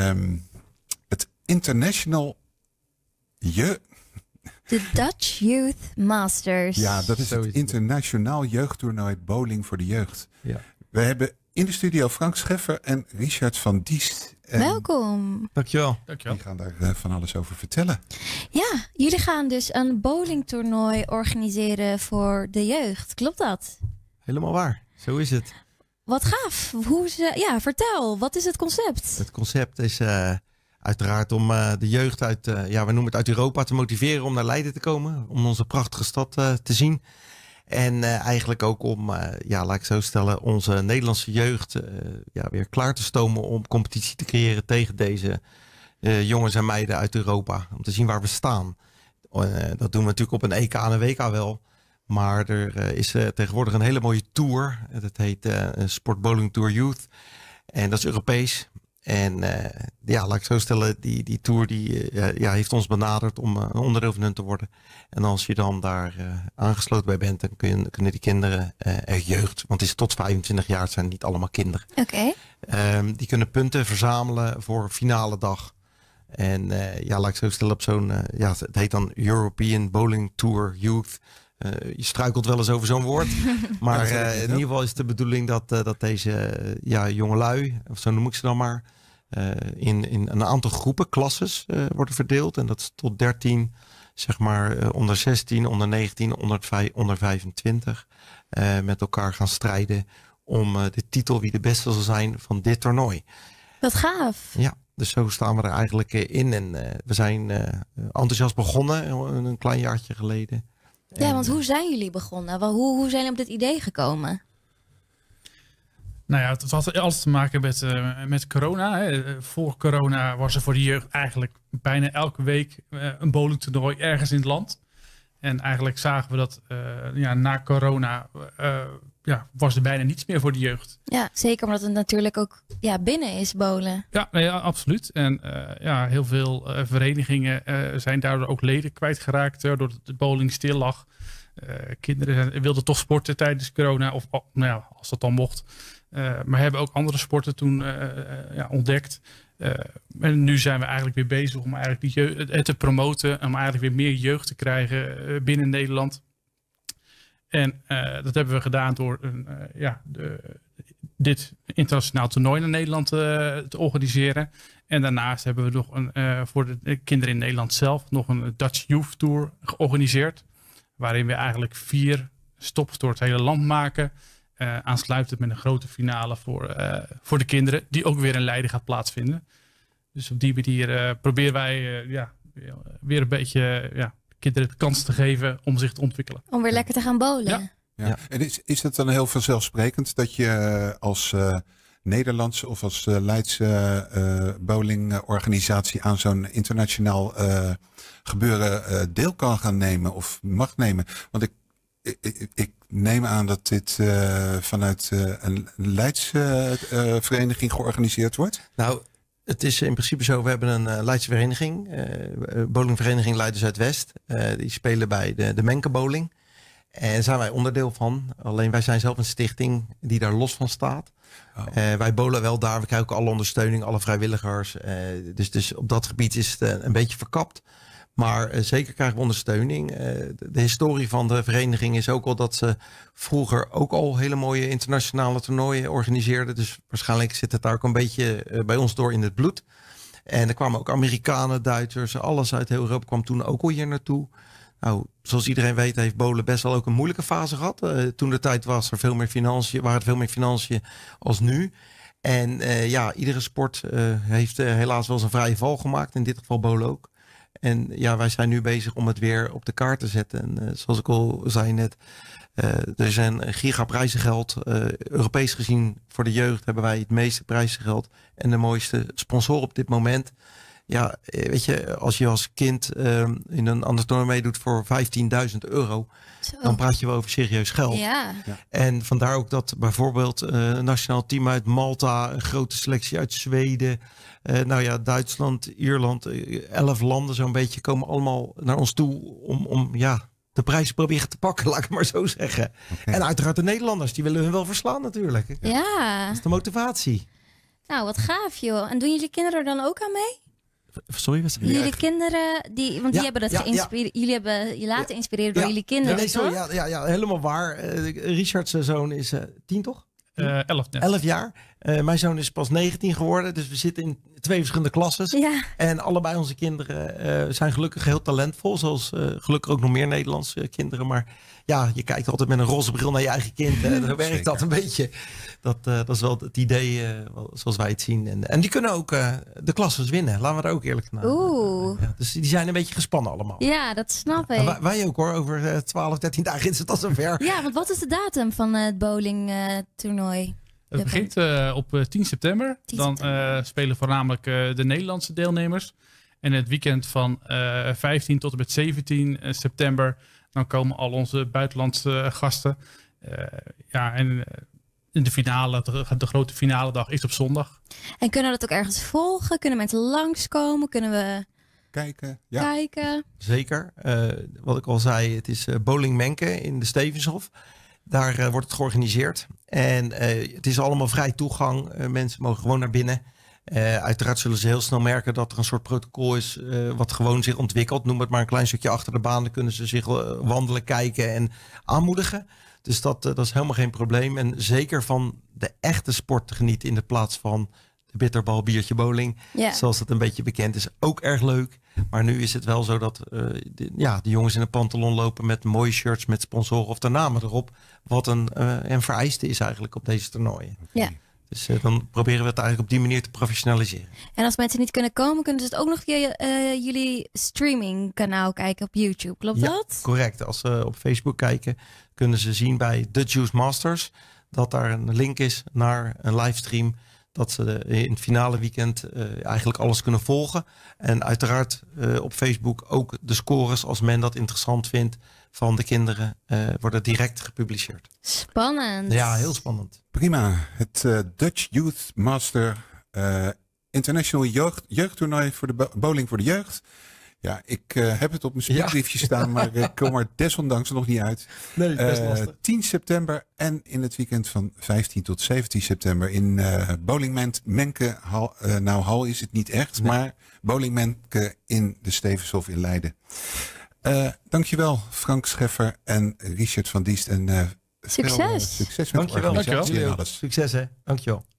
Ehm, het International Je... De Dutch Youth Masters. Ja, dat is het internationaal jeugdtoernooi bowling voor de jeugd. Ja. We hebben in de studio Frank Scheffer en Richard van Diest. Welkom. Dankjewel. Dankjewel. Die gaan daar eh, van alles over vertellen. Ja, jullie gaan dus een bowlingtoernooi organiseren voor de jeugd. Klopt dat? Helemaal waar. Zo is het. Wat gaaf. Hoe ze, ja, vertel, wat is het concept? Het concept is eh, uiteraard om eh, de jeugd uit, eh, ja, we noemen het uit Europa te motiveren om naar Leiden te komen. Om onze prachtige stad te zien. En eigenlijk ook om, ja, laat ik zo stellen, onze Nederlandse jeugd ja, weer klaar te stomen om competitie te creëren tegen deze jongens en meiden uit Europa. Om te zien waar we staan. dat doen we natuurlijk op een EK en een WK wel. Maar er eh, is eh, tegenwoordig een hele mooie tour. Dat heet eh, Sport Bowling Tour Youth. En dat is Europees. En ja, laat ik zo stellen, die, die tour die, ja, heeft ons benaderd om een onderdeel van hun te worden. En als je dan daar aangesloten bij bent, dan kun, kunnen die kinderen er jeugd, want het is tot 25 jaar, zijn niet allemaal kinderen. Oké. Ehm, die kunnen punten verzamelen voor finale dag. En ja, laat ik zo stellen op zo'n, ja, het heet dan European Bowling Tour Youth. Eh, je struikelt wel eens over zo'n woord. maar eh, in ieder geval is de bedoeling dat, eh, dat deze ja, jongelui, of zo noem ik ze dan maar, in, in een aantal groepen, klasses, worden verdeeld. En dat is tot 13, zeg maar onder 16, onder 19, onder, onder 25. met elkaar gaan strijden om de titel wie de beste zal zijn van dit toernooi. Dat gaaf. Ja. Dus zo staan we er eigenlijk in. En we zijn enthousiast begonnen een klein jaartje geleden. Ja, want hoe zijn jullie begonnen? Hoe, hoe zijn jullie op dit idee gekomen? Nou ja, het had alles te maken met, eh, met corona. Hè. Eh, voor corona was er voor de jeugd eigenlijk bijna elke week eh, een bowlingtoernooi ergens in het land. En eigenlijk zagen we dat ja, na corona ja, was er bijna niets meer voor de jeugd. Ja, zeker omdat het natuurlijk ook ja, binnen is bolen. Ja, nee, absoluut. En ja, heel veel verenigingen zijn daardoor ook leden kwijtgeraakt doordat de bowling stil lag. Eh, kinderen wilden toch sporten tijdens corona, of nou ja, als dat dan mocht. Eh, maar hebben ook andere sporten toen eh, ja, ontdekt. en nu zijn we eigenlijk weer bezig om eigenlijk die te promoten, om eigenlijk weer meer jeugd te krijgen binnen Nederland. En dat hebben we gedaan door ja, de, dit internationaal toernooi naar Nederland te organiseren. En daarnaast hebben we nog een, voor de kinderen in Nederland zelf nog een Dutch Youth Tour georganiseerd waarin we eigenlijk vier stops door het hele land maken. Uh, aansluitend met een grote finale voor, eh, voor de kinderen, die ook weer in Leiden gaat plaatsvinden. Dus op die manier eh, proberen wij ja, weer een beetje ja, kinderen de kans te geven om zich te ontwikkelen. Om weer lekker te gaan bowlen. Ja. En is, is het dan heel vanzelfsprekend dat je als Nederlandse of als Leidse eh, bowlingorganisatie aan zo'n internationaal eh, gebeuren eh, deel kan gaan nemen of mag nemen. Want ik, ik, ik neem aan dat dit vanuit een Leidse vereniging georganiseerd wordt. Nou, het is in principe zo, we hebben een Leidse vereniging, bowlingvereniging Leiden Zuidwest. Uh, die spelen bij de, de Bowling. En daar zijn wij onderdeel van. Alleen wij zijn zelf een stichting die daar los van staat. Oh. Eh, wij bolen wel daar. We krijgen ook alle ondersteuning, alle vrijwilligers. Eh, dus, dus op dat gebied is het eh, een beetje verkapt. Maar zeker krijgen we ondersteuning. de historie van de vereniging is ook al dat ze vroeger ook al hele mooie internationale toernooien organiseerden. Dus waarschijnlijk zit het daar ook een beetje bij ons door in het bloed. En er kwamen ook Amerikanen, Duitsers, alles uit heel Europa kwam toen ook al hier naartoe. Nou, zoals iedereen weet heeft Bolen best wel ook een moeilijke fase gehad. Eh, toen de tijd was er veel meer waren er veel meer financiën als nu. En eh, ja, iedere sport eh, heeft helaas wel zijn vrije val gemaakt. In dit geval Bolen ook. En ja, wij zijn nu bezig om het weer op de kaart te zetten. En zoals ik al zei net, er zijn gigaprijzengeld. Europees gezien voor de jeugd hebben wij het meeste prijzengeld. En de mooiste sponsor op dit moment. Ja, eh, weet je, als je als kind ehm, in een ander toernooi meedoet voor 15.000 euro, dan praat je wel over serieus geld. Ja. En vandaar ook dat bijvoorbeeld eh, een nationaal team uit Malta, een grote selectie uit Zweden, eh, nou ja, Duitsland, Ierland, elf landen zo'n beetje komen allemaal naar ons toe om, om ja, de prijs proberen te pakken, laat ik het maar zo zeggen. En uiteraard de Nederlanders, die willen hun wel verslaan natuurlijk. Ja. ja. Dat is de motivatie. Nou, wat gaaf joh. En doen jullie kinderen er dan ook aan mee? Sorry, was Jullie kinderen, die, want die hebben dat geïnspireerd. Jullie hebben je laten inspireren door jullie kinderen. Nee, ja, ja, helemaal waar. Eh, Richard's eh, zoon is eh, tien, toch? Eh, elf, net. jaar. Eh, mijn zoon is pas 19 geworden, dus we zitten in twee verschillende klassen. Ja. En allebei onze kinderen eh, zijn gelukkig heel talentvol, zoals gelukkig ook nog meer Nederlandse kinderen. Maar ja, je kijkt altijd met een roze bril naar je eigen kind. En dan werkt dat een beetje. Dat, dat is wel het idee zoals wij het zien. En, en die kunnen ook de klasses winnen, laten we daar ook eerlijk naar. Oeh. Ja, dus die zijn een beetje gespannen allemaal. Ja, dat snap ik. Wij, wij, ook hoor, over 12, 13 dagen is het al zover. Ja, want wat is de datum van het bowling toernooi? Het begint eh, op 10 eh, september. dan eh, spelen voornamelijk de Nederlandse deelnemers. En het weekend van 15 tot en met 17 september. Dan komen al onze buitenlandse gasten. ja, en in de finale, de, grote finale dag is op zondag. En kunnen we dat ook ergens volgen? Kunnen mensen langskomen? Kunnen we kijken? Ja. kijken? Zeker. wat ik al zei, het is bowling menken in de Stevenshof. Daar eh, wordt het georganiseerd. En eh, het is allemaal vrij toegang. Eh, mensen mogen gewoon naar binnen. uiteraard zullen ze heel snel merken dat er een soort protocol is wat gewoon zich ontwikkelt. Noem het maar een klein stukje achter de baan. Dan kunnen ze zich wandelen, kijken en aanmoedigen. Dus dat, dat is helemaal geen probleem. En zeker van de echte sport genieten in de plaats van bitterbal, biertje, bowling. Zoals het een beetje bekend is. Ook erg leuk. Maar nu is het wel zo dat eh, de, ja, de jongens in een pantalon lopen met mooie shirts met sponsoren of de namen erop. Wat een, uh, een vereiste is eigenlijk op deze toernooien. Ja. Dus eh, dan proberen we het eigenlijk op die manier te professionaliseren. En als mensen niet kunnen komen, kunnen ze het ook nog via uh, jullie streamingkanaal kijken op YouTube. Klopt dat? Correct. Als ze op Facebook kijken, kunnen ze zien bij The Juice Masters dat daar een link is naar een livestream dat ze in het finale weekend eh, eigenlijk alles kunnen volgen. En uiteraard eh, op Facebook ook de scores, als men dat interessant vindt, van de kinderen, eh, worden direct gepubliceerd. Spannend. Ja, heel spannend. Prima. Het Dutch Youth Master International Jeugdtoernooi voor de bowling voor de jeugd. Ja, ik eh, heb het op mijn speedbriefje staan, maar ik kom er desondanks nog niet uit. Nee, best 10 eh, september en in het weekend van 15 tot 17 september in uh, Menke. nou, hal is het niet echt, nee. maar Bowlingmenke in de Stevenshof in Leiden. dankjewel Frank Scheffer en Richard van Diest. En, succes! succes met dankjewel. dankjewel. Alles. Succes hè, dankjewel.